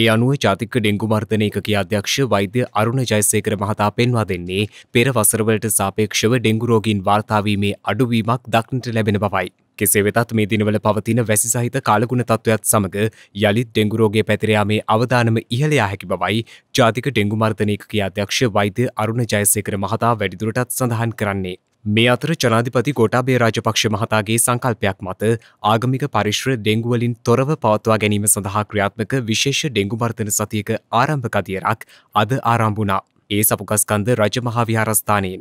ඒ අනුව ජාතික ඩෙංගු මර්ධන එකගේ අධ්‍යක්ෂ වෛද්‍ය අරුණ ජයසේකර මහතා පෙන්වා දෙන්නේ පෙර වසරවලට සාපේක්ෂව ඩෙංගු රෝගීන් වාර්තාවීමේ අඩුවීමක් දක්නට ලැබෙන බවයි. කෙසේ වෙතත් මේ දිනවල පවතින වැසි සහිත කාලගුණ තත්ත්වයත් සමඟ යළිත් ඩෙංගු රෝගය පැතිරයාමේ අවධානම ඉහළ යා හැකි බවයි ජාතික ඩෙංගු මර්ධන එකගේ අධ්‍යක්ෂ වෛද්‍ය අරුණ ජයසේකර මහතා වැඩිදුරටත් සඳහන් කරන්නේ. මේ අතර ජනාධිපති ගොටාබේ රාජපක්ෂ මහතාගේ සංකල්පයක් මත ආගමික පරිශ්‍ර ඩෙංගුවලින් තොරව පවත්වා ගැනීම සඳහා ක්‍රියාත්මක විශේෂ ඩෙංගු මර්ධන සතියක ආරම්භකතියරක් අද ආරම්භුණා. ඒ සපුකස්කන්ද රජමහාවිහාරස්ථානයෙන්.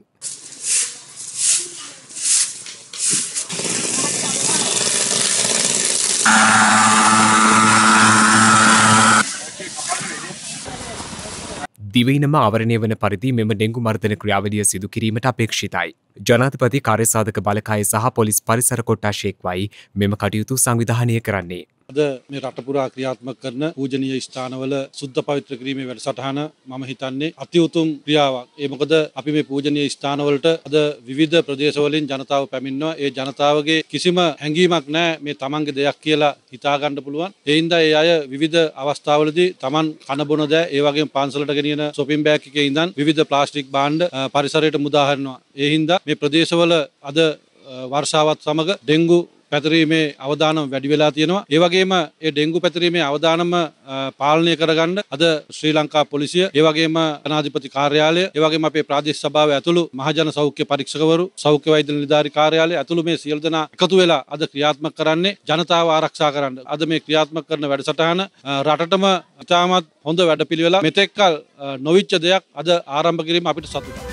දිවයිනම අවරණය වන පරිදි මෙම ඩෙංගු මර්ධන ක්‍රියාවලිය සිදු කිරීමට අපේක්ෂිතයි. ජනාධපති කාර්යසාධක බලකාය සහ පොලිස් පරිසර කොට්ටාශයෙක්වයි මෙම කටයුතු සංවිධානය කරන්නේ. අද මේ රටපුරා ක්‍රියාත්මක කරන පූජනීය ස්ථානවල සුද්ධ පවිත්‍ර කිරීමේ වැඩසටහන මම හිතන්නේ අති උතුම් ක්‍රියාවක්. ඒ මොකද අපි මේ පූජනීය ස්ථානවලට අද විවිධ ප්‍රදේශවලින් ජනතාව පැමිණෙනවා. ඒ ජනතාවගේ කිසිම හැඟීමක් නැහැ මේ තමන්ගේ දෙයක් කියලා හිතා ගන්න පුළුවන්. ඒ හින්දා ඒ අය විවිධ අවස්ථාවලදී තමන් කන බොන දෑ ඒ වගේම පන්සලට ගෙනියන shopping bag එකේ ඉඳන් විවිධ ප්ලාස්ටික් භාණ්ඩ පරිසරයට මුදා හරිනවා. ඒ හින්දා මේ ප්‍රදේශවල අද වර්ෂාවත් සමග ඩෙංගු පැතරීමේ අවධානම් වැඩි වෙලා තියෙනවා. ඒ වගේම ඒ ඩෙන්ගු පැතිරීමේ අවධානම පාලනය කරගන්න අද ශ්‍රී ලංකා පොලිසිය, ඒ වගේම ජනාධිපති කාර්යාලය, ඒ වගේම අපේ ප්‍රාදේශීය සභාව ඇතුළු මහජන සෞඛ්‍ය පරීක්ෂකවරු, සෞඛ්‍ය වෛද්‍ය නිලධාරි කාර්යාලය ඇතුළු මේ සියලු දෙනා එකතු වෙලා අද ක්‍රියාත්මක කරන්නේ ජනතාව ආරක්ෂා කරන්න. අද මේ ක්‍රියාත්මක කරන වැඩසටහන රටටම ඉතාමත් හොඳ වැඩපිළිවෙලා මෙතෙක්කල් නොවිච්ච දෙයක් අද ආරම්භ කිරීම අපිට සතුටයි.